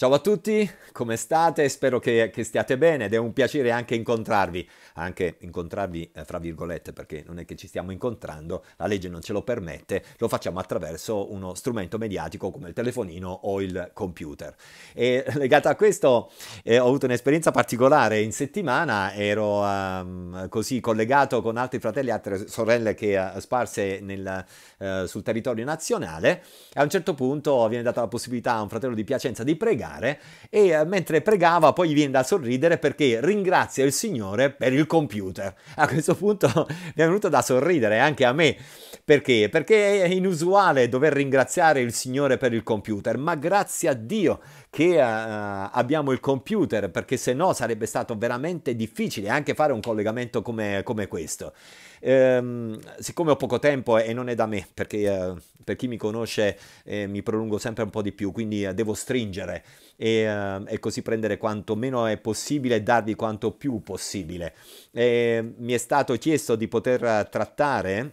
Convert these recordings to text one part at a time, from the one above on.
Ciao a tutti, come state? Spero che, che, stiate bene ed è un piacere anche incontrarvi, anche incontrarvi eh, fra virgolette perché non è che ci stiamo incontrando, la legge non ce lo permette, lo facciamo attraverso uno strumento mediatico come il telefonino o il computer. E legato a questo eh, ho avuto un'esperienza particolare, in settimana ero ehm, così collegato con altri fratelli e altre sorelle che eh, sparse nel, eh, sul territorio nazionale, e a un certo punto viene data la possibilità a un fratello di Piacenza di pregare pregare e eh, mentre pregava poi gli viene da sorridere perché ringrazia il Signore per il computer. A questo punto mi è venuto da sorridere anche a me. Perché? Perché è inusuale dover ringraziare il Signore per il computer, ma grazie a Dio che uh, abbiamo il computer, perché se no sarebbe stato veramente difficile anche fare un collegamento come, come questo. Ehm, siccome ho poco tempo eh, e non è da me, perché uh, per chi mi conosce eh, mi prolungo sempre un po' di più, quindi uh, devo stringere e, e, così prendere quanto meno è possibile e darvi quanto più possibile. E, ehm, mi è stato chiesto di poter trattare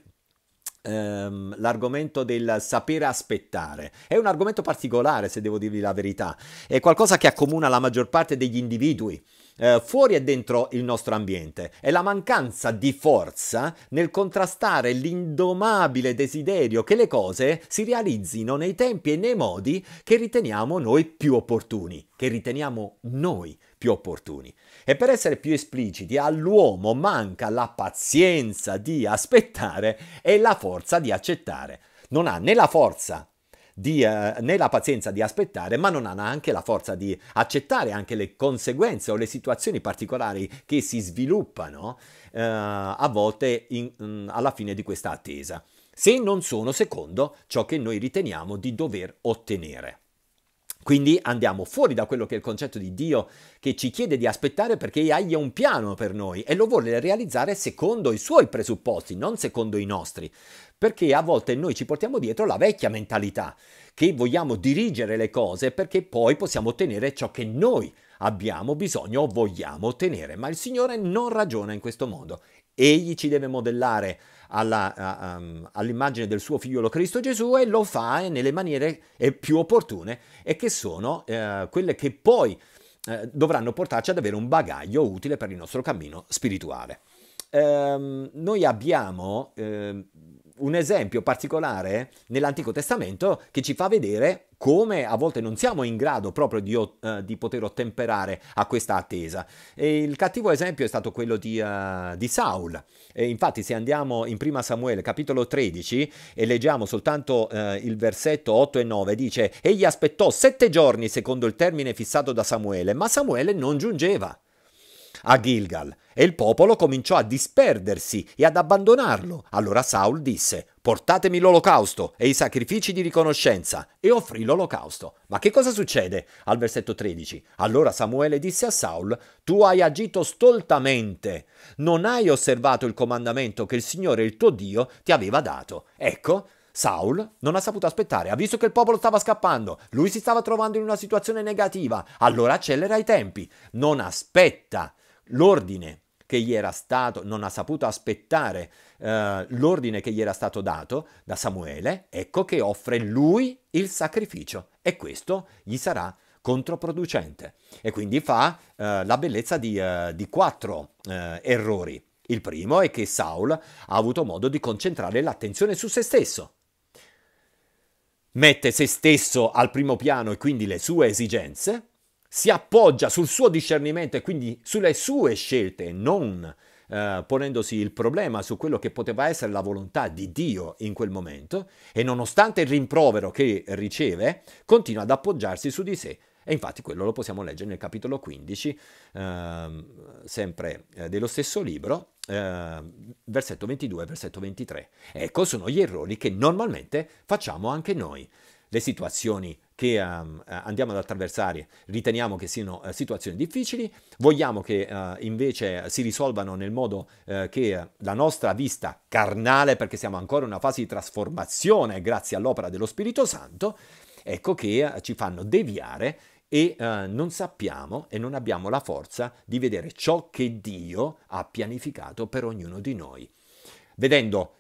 ehm, l'argomento del sapere aspettare. È un argomento particolare, se devo dirvi la verità. È qualcosa che accomuna la maggior parte degli individui eh, fuori e dentro il nostro ambiente È la mancanza di forza nel contrastare l'indomabile desiderio che le cose si realizzino nei tempi e nei modi che riteniamo noi più opportuni, che riteniamo noi più opportuni. E per essere più espliciti, all'uomo manca la pazienza di aspettare e la forza di accettare. Non ha né la forza di, eh, né la pazienza di aspettare, ma non ha anche la forza di accettare anche le conseguenze o le situazioni particolari che si sviluppano eh, a volte in, mh, mm, alla fine di questa attesa, se non sono secondo ciò che noi riteniamo di dover ottenere. Quindi andiamo fuori da quello che è il concetto di Dio che ci chiede di aspettare perché egli ha un piano per noi e lo vuole realizzare secondo i suoi presupposti, non secondo i nostri. Perché a volte noi ci portiamo dietro la vecchia mentalità, che vogliamo dirigere le cose perché poi possiamo ottenere ciò che noi abbiamo bisogno o vogliamo ottenere, ma il Signore non ragiona in questo modo. Egli ci deve modellare alla, um, all'immagine del suo figliolo Cristo Gesù e lo fa eh, nelle maniere eh, più opportune e che sono uh, quelle che poi uh, dovranno portarci ad avere un bagaglio utile per il nostro cammino spirituale. Um, noi abbiamo uh, un esempio particolare nell'Antico Testamento che ci fa vedere come a volte non siamo in grado proprio di, uh, di poter ottemperare a questa attesa. E il cattivo esempio è stato quello di, uh, di Saul. E infatti se andiamo in 1 Samuele capitolo 13 e leggiamo soltanto uh, il versetto 8 e 9, dice «Egli aspettò sette giorni secondo il termine fissato da Samuele, ma Samuele non giungeva a Gilgal». E il popolo cominciò a disperdersi e ad abbandonarlo. Allora Saul disse, portatemi l'olocausto e i sacrifici di riconoscenza, e offrì l'olocausto. Ma che cosa succede? Al versetto 13. Allora Samuele disse a Saul, tu hai agito stoltamente, non hai osservato il comandamento che il Signore, il tuo Dio, ti aveva dato. Ecco, Saul non ha saputo aspettare, ha visto che il popolo stava scappando, lui si stava trovando in una situazione negativa, allora accelera i tempi, non aspetta l'ordine che gli era stato, non ha saputo aspettare eh, l'ordine che gli era stato dato da Samuele, ecco che offre lui il sacrificio e questo gli sarà controproducente. E quindi fa eh, la bellezza di, eh, di quattro eh, errori. Il primo è che Saul ha avuto modo di concentrare l'attenzione su se stesso. Mette se stesso al primo piano e quindi le sue esigenze, si appoggia sul suo discernimento e quindi sulle sue scelte, non eh, ponendosi il problema su quello che poteva essere la volontà di Dio in quel momento, e nonostante il rimprovero che riceve, continua ad appoggiarsi su di sé. E infatti quello lo possiamo leggere nel capitolo 15, ehm, eh, sempre dello stesso libro, eh, versetto 22 e versetto 23. Ecco, sono gli errori che normalmente facciamo anche noi le situazioni che um, andiamo ad attraversare riteniamo che siano uh, situazioni difficili, vogliamo che uh, invece si risolvano nel modo uh, che la nostra vista carnale, perché siamo ancora in una fase di trasformazione grazie all'opera dello Spirito Santo, ecco che ci fanno deviare e non sappiamo e non abbiamo la forza di vedere ciò che Dio ha pianificato per ognuno di noi. Vedendo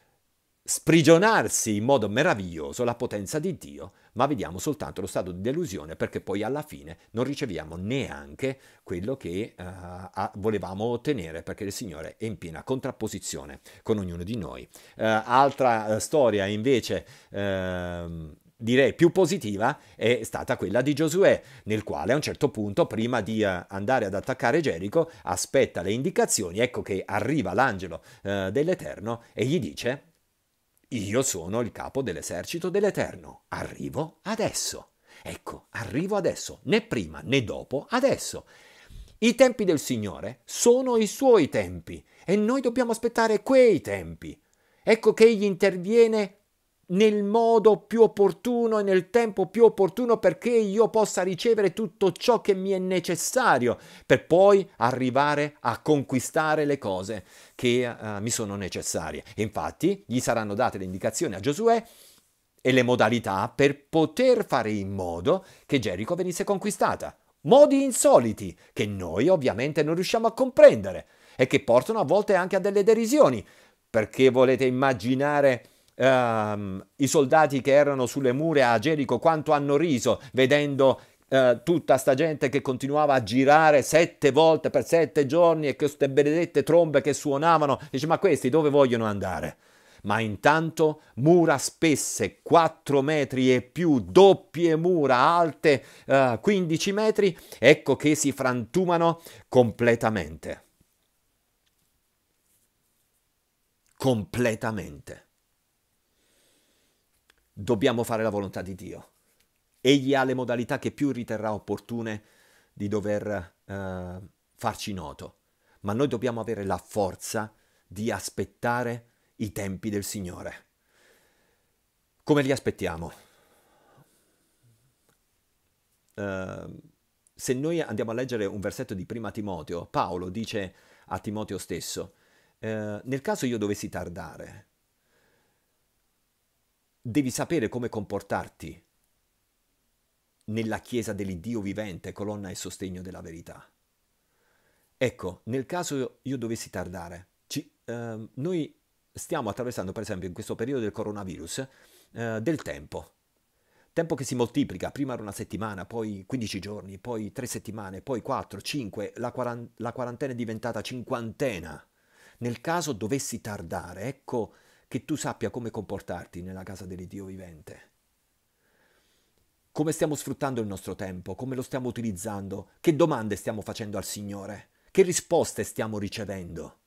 sprigionarsi in modo meraviglioso la potenza di Dio, ma vediamo soltanto lo stato di delusione perché poi alla fine non riceviamo neanche quello che uh, volevamo ottenere perché il Signore è in piena contrapposizione con ognuno di noi. Uh, altra eh, storia invece ehm, direi più positiva è stata quella di Giosuè, nel quale a un certo punto, prima di andare ad attaccare Gerico, aspetta le indicazioni, ecco che arriva l'angelo dell'Eterno e gli dice io sono il capo dell'esercito dell'Eterno. Arrivo adesso. Ecco, arrivo adesso, né prima né dopo, adesso. I tempi del Signore sono i suoi tempi e noi dobbiamo aspettare quei tempi. Ecco che egli interviene nel modo più opportuno e nel tempo più opportuno perché io possa ricevere tutto ciò che mi è necessario per poi arrivare a conquistare le cose che uh, mi sono necessarie. E infatti gli saranno date le indicazioni a Giosuè e le modalità per poter fare in modo che Gerico venisse conquistata. Modi insoliti che noi ovviamente non riusciamo a comprendere e che portano a volte anche a delle derisioni. Perché volete immaginare ehm, i soldati che erano sulle mura a Gerico quanto hanno riso vedendo eh, tutta sta gente che continuava a girare sette volte per sette giorni e queste benedette trombe che suonavano. Dice, ma questi dove vogliono andare? ma intanto mura spesse 4 metri e più, doppie mura alte uh, eh, 15 metri, ecco che si frantumano completamente. Completamente dobbiamo fare la volontà di Dio. Egli ha le modalità che più riterrà opportune di dover eh, farci noto, ma noi dobbiamo avere la forza di aspettare i tempi del Signore. Come li aspettiamo? Uh, se noi andiamo a leggere un versetto di prima Timoteo, Paolo dice a Timoteo stesso, eh, nel caso io dovessi tardare, devi sapere come comportarti nella chiesa dell'Iddio vivente, colonna e sostegno della verità. Ecco, nel caso io dovessi tardare, ci, eh, noi stiamo attraversando, per esempio, in questo periodo del coronavirus, eh, del tempo. Tempo che si moltiplica, prima era una settimana, poi 15 giorni, poi 3 settimane, poi 4, 5, la, quarant- la quarantena è diventata cinquantena. Nel caso dovessi tardare, ecco che tu sappia come comportarti nella casa dell'Iddio vivente. Come stiamo sfruttando il nostro tempo, come lo stiamo utilizzando, che domande stiamo facendo al Signore, che risposte stiamo ricevendo.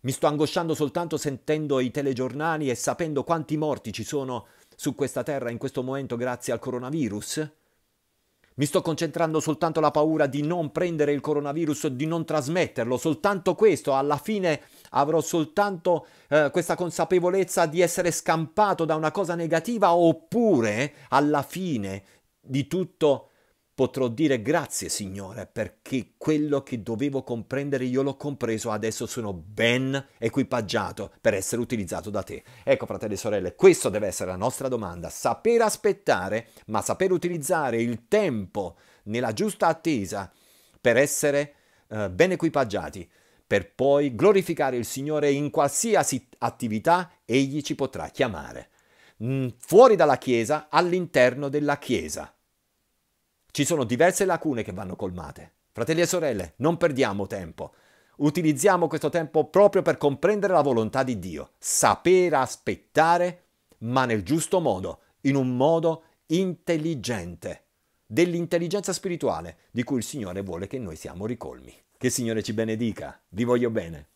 Mi sto angosciando soltanto sentendo i telegiornali e sapendo quanti morti ci sono su questa terra in questo momento grazie al coronavirus? Mi sto concentrando soltanto alla paura di non prendere il coronavirus, di non trasmetterlo, soltanto questo. Alla fine avrò soltanto eh, questa consapevolezza di essere scampato da una cosa negativa oppure alla fine di tutto Potrò dire grazie Signore perché quello che dovevo comprendere io l'ho compreso, adesso sono ben equipaggiato per essere utilizzato da te. Ecco fratelli e sorelle, questa deve essere la nostra domanda, saper aspettare ma saper utilizzare il tempo nella giusta attesa per essere eh, ben equipaggiati, per poi glorificare il Signore in qualsiasi attività egli ci potrà chiamare, mm, fuori dalla Chiesa, all'interno della Chiesa. Ci sono diverse lacune che vanno colmate. Fratelli e sorelle, non perdiamo tempo. Utilizziamo questo tempo proprio per comprendere la volontà di Dio, saper aspettare, ma nel giusto modo, in un modo intelligente, dell'intelligenza spirituale di cui il Signore vuole che noi siamo ricolmi. Che il Signore ci benedica, vi voglio bene.